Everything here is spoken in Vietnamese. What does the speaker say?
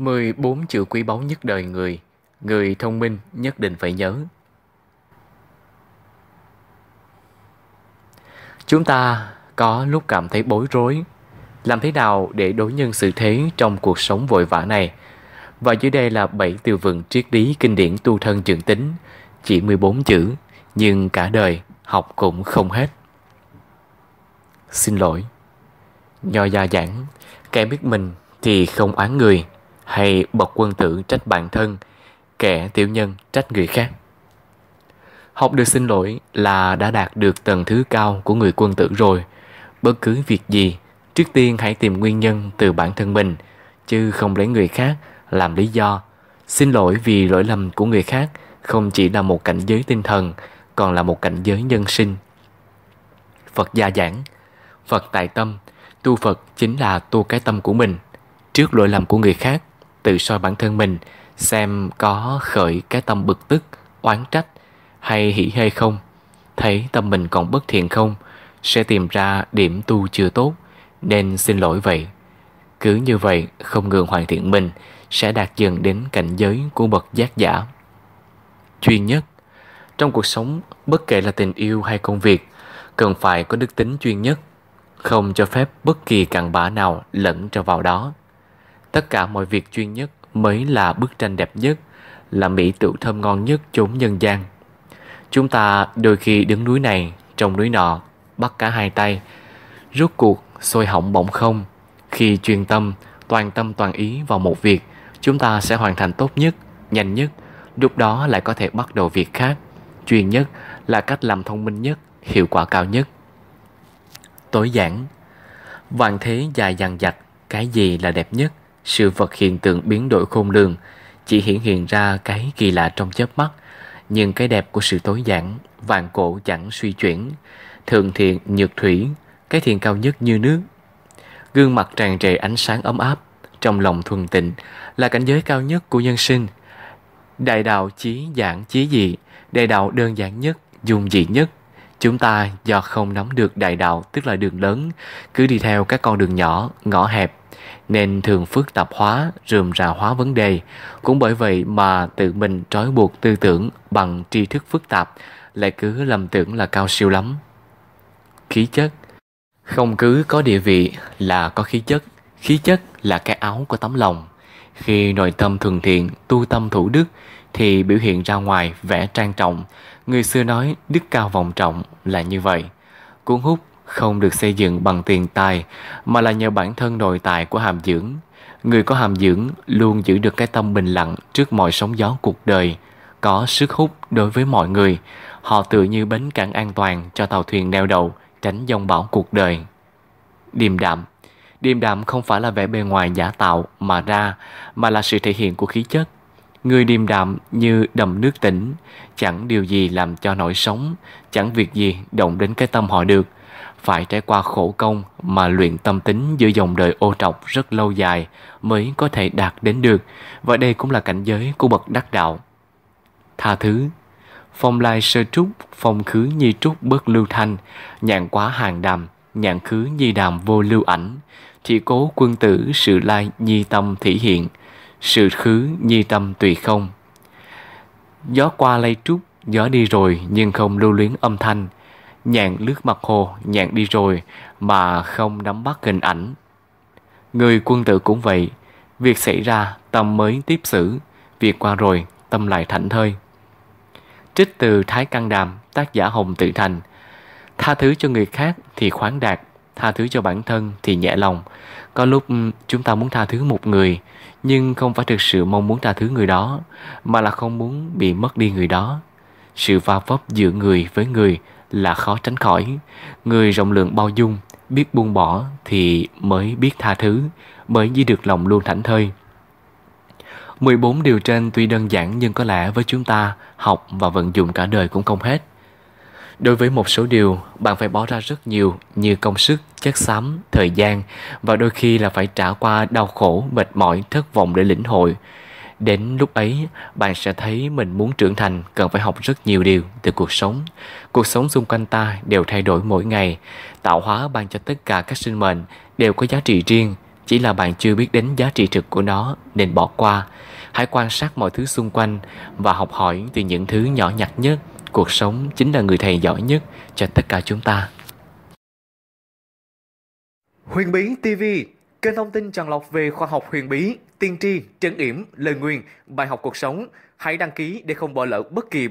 14 chữ quý báu nhất đời người, người thông minh nhất định phải nhớ. Chúng ta có lúc cảm thấy bối rối, làm thế nào để đối nhân xử thế trong cuộc sống vội vã này? Và dưới đây là 7 từ vựng triết lý kinh điển tu thân dưỡng tính, chỉ 14 chữ, nhưng cả đời học cũng không hết. Xin lỗi. Nho gia giảng, kẻ biết mình thì không oán người hay bậc quân tử trách bản thân, kẻ tiểu nhân trách người khác. Học được xin lỗi là đã đạt được tầng thứ cao của người quân tử rồi. Bất cứ việc gì, trước tiên hãy tìm nguyên nhân từ bản thân mình, chứ không lấy người khác làm lý do. Xin lỗi vì lỗi lầm của người khác không chỉ là một cảnh giới tinh thần, còn là một cảnh giới nhân sinh. Phật gia giảng, Phật tại tâm, tu Phật chính là tu cái tâm của mình. Trước lỗi lầm của người khác, tự soi bản thân mình xem có khởi cái tâm bực tức, oán trách hay hỉ hê không, thấy tâm mình còn bất thiện không, sẽ tìm ra điểm tu chưa tốt nên xin lỗi vậy. Cứ như vậy không ngừng hoàn thiện mình sẽ đạt dần đến cảnh giới của bậc giác giả. Chuyên nhất Trong cuộc sống, bất kể là tình yêu hay công việc, cần phải có đức tính chuyên nhất, không cho phép bất kỳ cặn bã nào lẫn trở vào đó. Tất cả mọi việc chuyên nhất mới là bức tranh đẹp nhất, là mỹ tựu thơm ngon nhất chốn nhân gian. Chúng ta đôi khi đứng núi này, trồng núi nọ, bắt cả hai tay. Rốt cuộc, sôi hỏng bỗng không. Khi chuyên tâm, toàn tâm toàn ý vào một việc, chúng ta sẽ hoàn thành tốt nhất, nhanh nhất. Lúc đó lại có thể bắt đầu việc khác. Chuyên nhất là cách làm thông minh nhất, hiệu quả cao nhất. Tối giản Vạn thế dài dằng dặc, cái gì là đẹp nhất? Sự vật hiện tượng biến đổi khôn lường chỉ hiển hiện ra cái kỳ lạ trong chớp mắt, nhưng cái đẹp của sự tối giản, vạn cổ chẳng suy chuyển, thường thiện nhược thủy, cái thiện cao nhất như nước. Gương mặt tràn trề ánh sáng ấm áp, trong lòng thuần tịnh là cảnh giới cao nhất của nhân sinh. Đại đạo chí giản chí dị, đại đạo đơn giản nhất, dung dị nhất, Chúng ta do không nắm được đại đạo tức là đường lớn, cứ đi theo các con đường nhỏ, ngõ hẹp, nên thường phức tạp hóa, rườm rà hóa vấn đề. Cũng bởi vậy mà tự mình trói buộc tư tưởng bằng tri thức phức tạp, lại cứ lầm tưởng là cao siêu lắm. Khí chất Không cứ có địa vị là có khí chất, khí chất là cái áo của tấm lòng. Khi nội tâm thường thiện, tu tâm thủ đức thì biểu hiện ra ngoài vẻ trang trọng. Người xưa nói đức cao vọng trọng là như vậy. Cuốn hút không được xây dựng bằng tiền tài mà là nhờ bản thân nội tại của hàm dưỡng. Người có hàm dưỡng luôn giữ được cái tâm bình lặng trước mọi sóng gió cuộc đời, có sức hút đối với mọi người. Họ tự như bến cảng an toàn cho tàu thuyền neo đậu, tránh dòng bão cuộc đời. Điềm đạm, Điềm đạm không phải là vẻ bề ngoài giả tạo mà ra, mà là sự thể hiện của khí chất. Người điềm đạm như đầm nước tĩnh, chẳng điều gì làm cho nổi sống, chẳng việc gì động đến cái tâm họ được. Phải trải qua khổ công mà luyện tâm tính giữa dòng đời ô trọc rất lâu dài mới có thể đạt đến được, và đây cũng là cảnh giới của bậc đắc đạo. Tha thứ Phong lai sơ trúc, phong khứ nhi trúc bất lưu thanh, nhạn quá hàng đàm, Nhạn khứ nhi đàm vô lưu ảnh, chỉ cố quân tử sự lai nhi tâm thể hiện, sự khứ nhi tâm tùy không. Gió qua lay trúc, gió đi rồi nhưng không lưu luyến âm thanh, Nhạn lướt mặt hồ, nhạn đi rồi mà không nắm bắt hình ảnh. Người quân tử cũng vậy, việc xảy ra tâm mới tiếp xử, việc qua rồi tâm lại thảnh thơi. Trích từ Thái Căn Đàm, tác giả Hồng Tự Thành, Tha thứ cho người khác thì khoáng đạt, tha thứ cho bản thân thì nhẹ lòng. Có lúc chúng ta muốn tha thứ một người, nhưng không phải thực sự mong muốn tha thứ người đó, mà là không muốn bị mất đi người đó. Sự va vấp giữa người với người là khó tránh khỏi. Người rộng lượng bao dung, biết buông bỏ thì mới biết tha thứ, mới giữ được lòng luôn thảnh thơi. 14 điều trên tuy đơn giản nhưng có lẽ với chúng ta học và vận dụng cả đời cũng không hết. Đối với một số điều, bạn phải bỏ ra rất nhiều như công sức, chất xám, thời gian và đôi khi là phải trả qua đau khổ, mệt mỏi, thất vọng để lĩnh hội. Đến lúc ấy, bạn sẽ thấy mình muốn trưởng thành cần phải học rất nhiều điều từ cuộc sống. Cuộc sống xung quanh ta đều thay đổi mỗi ngày. Tạo hóa ban cho tất cả các sinh mệnh đều có giá trị riêng, chỉ là bạn chưa biết đến giá trị thực của nó nên bỏ qua. Hãy quan sát mọi thứ xung quanh và học hỏi từ những thứ nhỏ nhặt nhất cuộc sống chính là người thầy giỏi nhất cho tất cả chúng ta. Huyền Bí TV, kênh thông tin tràn lọc về khoa học huyền bí, tiên tri, trấn yểm, lời nguyền, bài học cuộc sống. Hãy đăng ký để không bỏ lỡ bất kỳ